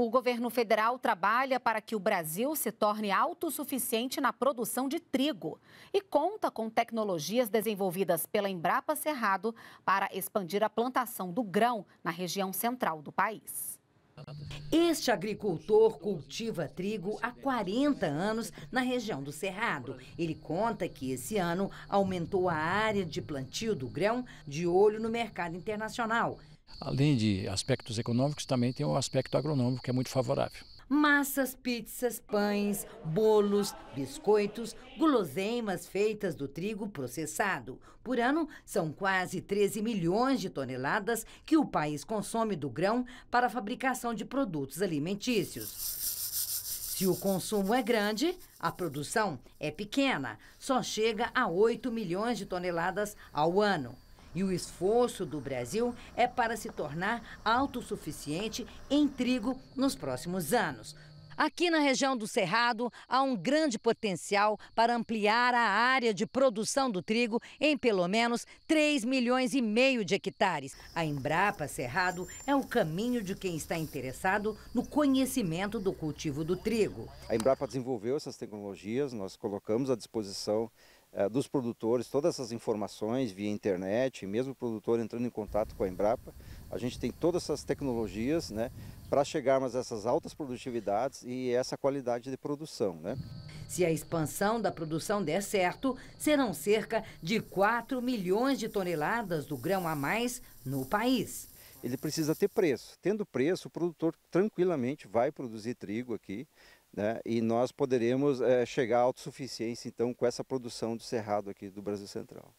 O governo federal trabalha para que o Brasil se torne autossuficiente na produção de trigo e conta com tecnologias desenvolvidas pela Embrapa Cerrado para expandir a plantação do grão na região central do país. Este agricultor cultiva trigo há 40 anos na região do Cerrado. Ele conta que esse ano aumentou a área de plantio do grão de olho no mercado internacional. Além de aspectos econômicos, também tem o um aspecto agronômico que é muito favorável. Massas, pizzas, pães, bolos, biscoitos, guloseimas feitas do trigo processado. Por ano, são quase 13 milhões de toneladas que o país consome do grão para a fabricação de produtos alimentícios. Se o consumo é grande, a produção é pequena, só chega a 8 milhões de toneladas ao ano. E o esforço do Brasil é para se tornar autossuficiente em trigo nos próximos anos. Aqui na região do Cerrado, há um grande potencial para ampliar a área de produção do trigo em pelo menos 3 milhões e meio de hectares. A Embrapa Cerrado é o caminho de quem está interessado no conhecimento do cultivo do trigo. A Embrapa desenvolveu essas tecnologias, nós colocamos à disposição eh, dos produtores, todas essas informações via internet, mesmo o produtor entrando em contato com a Embrapa. A gente tem todas essas tecnologias né, para chegarmos a essas altas produtividades e essa qualidade de produção. Né? Se a expansão da produção der certo, serão cerca de 4 milhões de toneladas do grão a mais no país ele precisa ter preço. Tendo preço, o produtor tranquilamente vai produzir trigo aqui, né? e nós poderemos é, chegar à autossuficiência então com essa produção do cerrado aqui do Brasil Central.